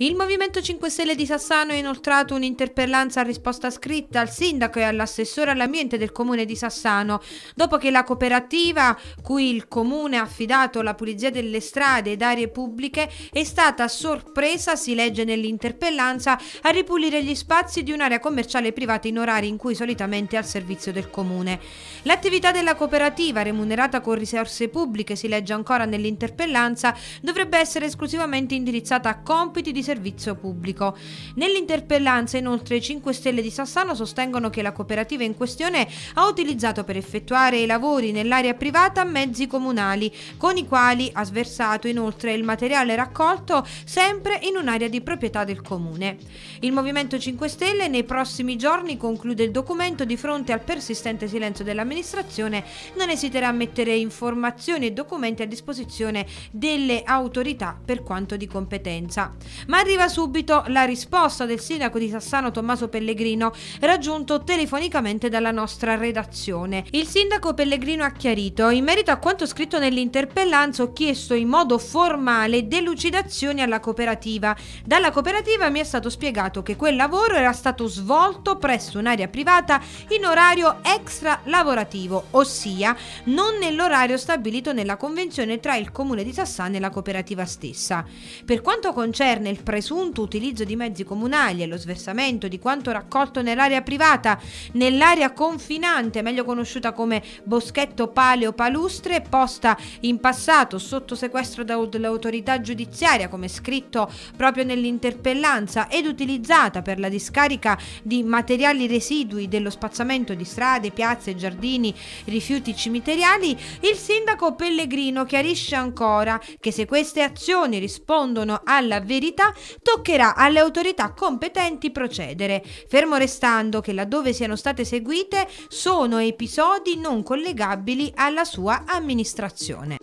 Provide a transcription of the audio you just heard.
Il Movimento 5 Stelle di Sassano ha inoltrato un'interpellanza a risposta scritta al sindaco e all'assessore all'ambiente del comune di Sassano, dopo che la cooperativa, cui il comune ha affidato la pulizia delle strade ed aree pubbliche, è stata sorpresa, si legge nell'interpellanza, a ripulire gli spazi di un'area commerciale privata in orari in cui solitamente è al servizio del comune. L'attività della cooperativa, remunerata con risorse pubbliche, si legge ancora nell'interpellanza, dovrebbe essere esclusivamente indirizzata a compiti di di servizio pubblico. Nell'interpellanza inoltre 5 Stelle di Sassano sostengono che la cooperativa in questione ha utilizzato per effettuare i lavori nell'area privata mezzi comunali, con i quali ha sversato inoltre il materiale raccolto sempre in un'area di proprietà del comune. Il Movimento 5 Stelle nei prossimi giorni conclude il documento di fronte al persistente silenzio dell'amministrazione, non esiterà a mettere informazioni e documenti a disposizione delle autorità per quanto di competenza. Ma arriva subito la risposta del sindaco di Sassano Tommaso Pellegrino, raggiunto telefonicamente dalla nostra redazione. Il sindaco Pellegrino ha chiarito, in merito a quanto scritto nell'interpellanza, ho chiesto in modo formale delucidazioni alla cooperativa. Dalla cooperativa mi è stato spiegato che quel lavoro era stato svolto presso un'area privata in orario extra lavorativo, ossia non nell'orario stabilito nella convenzione tra il comune di Sassano e la cooperativa stessa. Per quanto concerne il il presunto utilizzo di mezzi comunali e lo sversamento di quanto raccolto nell'area privata, nell'area confinante, meglio conosciuta come boschetto paleo palustre, posta in passato sotto sequestro dall'autorità giudiziaria, come scritto proprio nell'interpellanza, ed utilizzata per la discarica di materiali residui dello spazzamento di strade, piazze, giardini, rifiuti cimiteriali, il sindaco Pellegrino chiarisce ancora che se queste azioni rispondono alla verità sanità, toccherà alle autorità competenti procedere, fermo restando che laddove siano state seguite sono episodi non collegabili alla sua amministrazione.